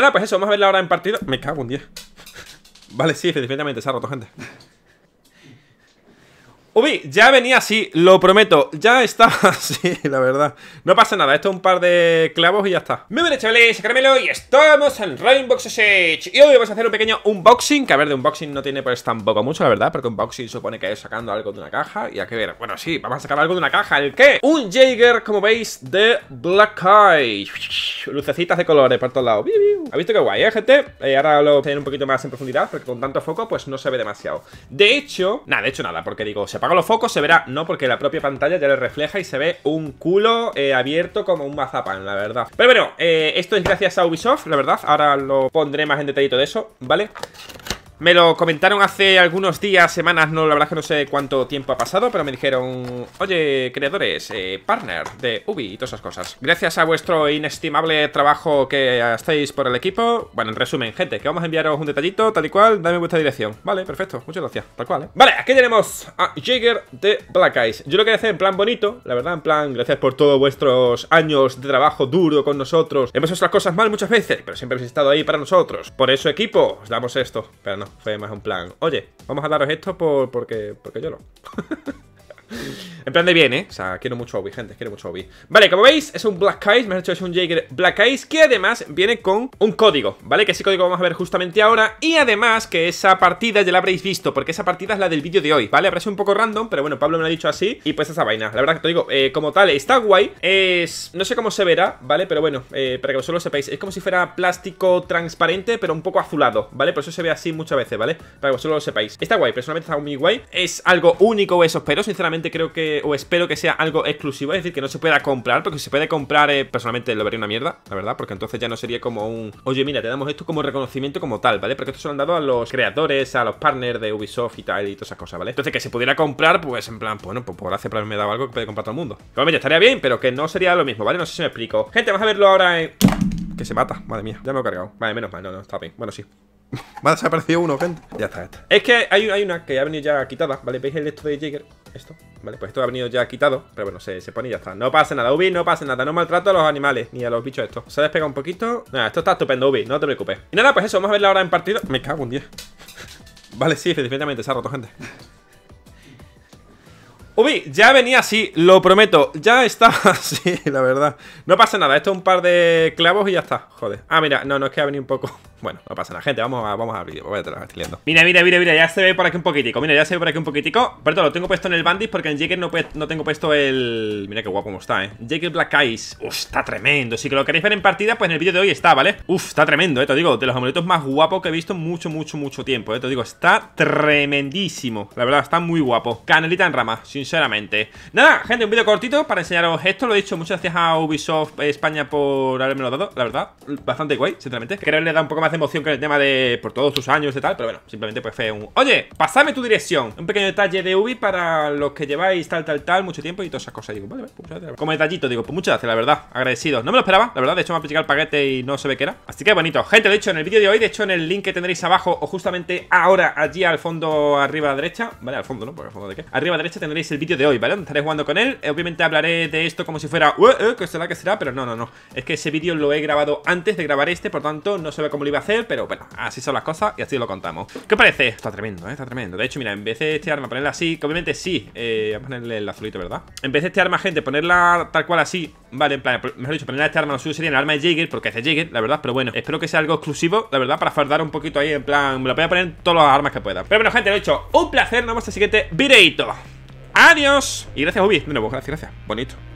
nada, pues eso, vamos a verla ahora en partido. Me cago un día vale, sí, definitivamente se ha roto, gente. Ubi, ya venía así, lo prometo. Ya está así, la verdad. No pasa nada, esto es un par de clavos y ya está. Muy bien, chavales, Carmelo y estamos en Rainbow Sausage. Y hoy vamos a hacer un pequeño unboxing. Que a ver, de unboxing no tiene pues tampoco mucho, la verdad. Porque unboxing supone que es sacando algo de una caja. Y hay que ver, bueno, sí, vamos a sacar algo de una caja. ¿El qué? Un Jaeger, como veis, de Black Eye lucecitas de colores por todos lados. ¿Ha visto qué guay, eh, gente? Eh, ahora lo tener un poquito más en profundidad porque con tanto foco pues no se ve demasiado. De hecho, nada, de hecho nada, porque digo, se apagan los focos, se verá, no, porque la propia pantalla ya le refleja y se ve un culo eh, abierto como un mazapán, la verdad. Pero bueno, eh, esto es gracias a Ubisoft, la verdad, ahora lo pondré más en detallito de eso, ¿vale? Me lo comentaron hace algunos días, semanas, no, la verdad que no sé cuánto tiempo ha pasado, pero me dijeron, oye, creadores, eh, partner de Ubi y todas esas cosas. Gracias a vuestro inestimable trabajo que hacéis por el equipo. Bueno, en resumen, gente, que vamos a enviaros un detallito, tal y cual, dame vuestra dirección. Vale, perfecto, muchas gracias, tal cual, ¿eh? Vale, aquí tenemos a Jaeger de Black Eyes. Yo lo quería hacer en plan bonito, la verdad, en plan, gracias por todos vuestros años de trabajo duro con nosotros. Hemos hecho las cosas mal muchas veces, pero siempre habéis estado ahí para nosotros. Por eso, equipo, os damos esto, pero fue más un plan, oye, vamos a daros esto por, porque, porque yo no. En plan de bien, ¿eh? O sea, quiero mucho Obi, gente, quiero mucho Obi Vale, como veis, es un Black Ice, me ha hecho es un Jager Black Ice Que además viene con un código, ¿vale? Que ese código vamos a ver justamente ahora Y además que esa partida ya la habréis visto Porque esa partida es la del vídeo de hoy, ¿vale? Habrá sido un poco random, pero bueno, Pablo me lo ha dicho así Y pues esa vaina, la verdad que te digo, eh, como tal, está guay Es... no sé cómo se verá, ¿vale? Pero bueno, eh, para que vosotros lo sepáis Es como si fuera plástico transparente, pero un poco azulado, ¿vale? Por eso se ve así muchas veces, ¿vale? Para que vosotros lo sepáis Está guay, personalmente está muy guay Es algo único eso, pero sinceramente creo que o espero que sea algo exclusivo, es decir, que no se pueda comprar, porque si se puede comprar, eh, personalmente lo vería una mierda, la verdad, porque entonces ya no sería como un, oye, mira, te damos esto como reconocimiento como tal, ¿vale? Porque esto se lo han dado a los creadores, a los partners de Ubisoft y tal, y todas esas cosas, ¿vale? Entonces, que se pudiera comprar, pues en plan, bueno, pues por hacer me dado algo que puede comprar todo el mundo. Obviamente estaría bien, pero que no sería lo mismo, ¿vale? No sé si me explico. Gente, vamos a verlo ahora en... Que se mata, madre mía, ya me he cargado. Vale, menos mal, no, no, está bien. Bueno, sí. Me ha desaparecido uno, gente. Ya está, Es que hay, hay, una que ha venido ya quitada, ¿vale? ¿Veis el esto de Jäger? esto Vale, pues esto ha venido ya quitado Pero bueno, se, se pone y ya está No pasa nada, Ubi, no pasa nada No maltrato a los animales Ni a los bichos estos Se despega un poquito Nada, esto está estupendo, Ubi No te preocupes Y nada, pues eso Vamos a la ahora en partido Me cago un día, Vale, sí, definitivamente Se ha roto, gente Ubi, ya venía así, lo prometo Ya está, así, la verdad No pasa nada, esto es un par de clavos y ya está Joder Ah, mira, no, no, es que ha venido un poco bueno, no pasa nada, gente. Vamos a, vamos a Voy a Mira, mira, mira, mira. Ya se ve por aquí un poquitico. Mira, ya se ve por aquí un poquitico. Perdón, lo tengo puesto en el Bandit porque en Jekyll no, no tengo puesto el. Mira qué guapo como está, eh. Jaeger Black Eyes. Uf, está tremendo. Si que lo queréis ver en partida, pues en el vídeo de hoy está, ¿vale? Uf, está tremendo, eh. Te digo, de los amuletos más guapos que he visto mucho, mucho, mucho tiempo, esto eh, Te digo, está tremendísimo. La verdad, está muy guapo. Canelita en rama, sinceramente. Nada, gente, un vídeo cortito para enseñaros esto. Lo he dicho, muchas gracias a Ubisoft España por haberme lo dado. La verdad, bastante guay, sinceramente. Creo que le da un poco más emoción que el tema de por todos sus años y tal, pero bueno, simplemente pues fue un... Oye, pasame tu dirección. Un pequeño detalle de Ubi para los que lleváis tal, tal, tal, mucho tiempo y todas esas cosas. Digo, vale, vale, pues, Como detallito, digo, pues muchas gracias, la verdad. Agradecido. No me lo esperaba, la verdad. De hecho, me ha el paquete y no se ve qué era. Así que bonito. Gente, de hecho, en el vídeo de hoy, de hecho, en el link que tendréis abajo o justamente ahora, allí al fondo, arriba a la derecha. Vale, al fondo, ¿no? Porque al fondo de qué. Arriba a derecha tendréis el vídeo de hoy, ¿vale? estaré jugando con él. Obviamente hablaré de esto como si fuera, eh, que será, que será, pero no, no, no. Es que ese vídeo lo he grabado antes de grabar este, por tanto, no se ve cómo lo iba a pero bueno, así son las cosas y así lo contamos. ¿Qué parece? Está tremendo, ¿eh? Está tremendo. De hecho, mira, en vez de este arma ponerla así, que obviamente sí, eh, a ponerle el azulito, ¿verdad? En vez de este arma, gente, ponerla tal cual así, vale, en plan, pues, mejor dicho, ponerla este arma, no suyo sería el arma de Jäger, porque es de Jäger, la verdad, pero bueno, espero que sea algo exclusivo, la verdad, para fardar un poquito ahí, en plan, me lo voy a poner en todas las armas que pueda. Pero bueno, gente, lo he hecho, un placer, nos vemos en el siguiente videito. Adiós. Y gracias, Ubi. De nuevo, gracias, gracias. Bonito.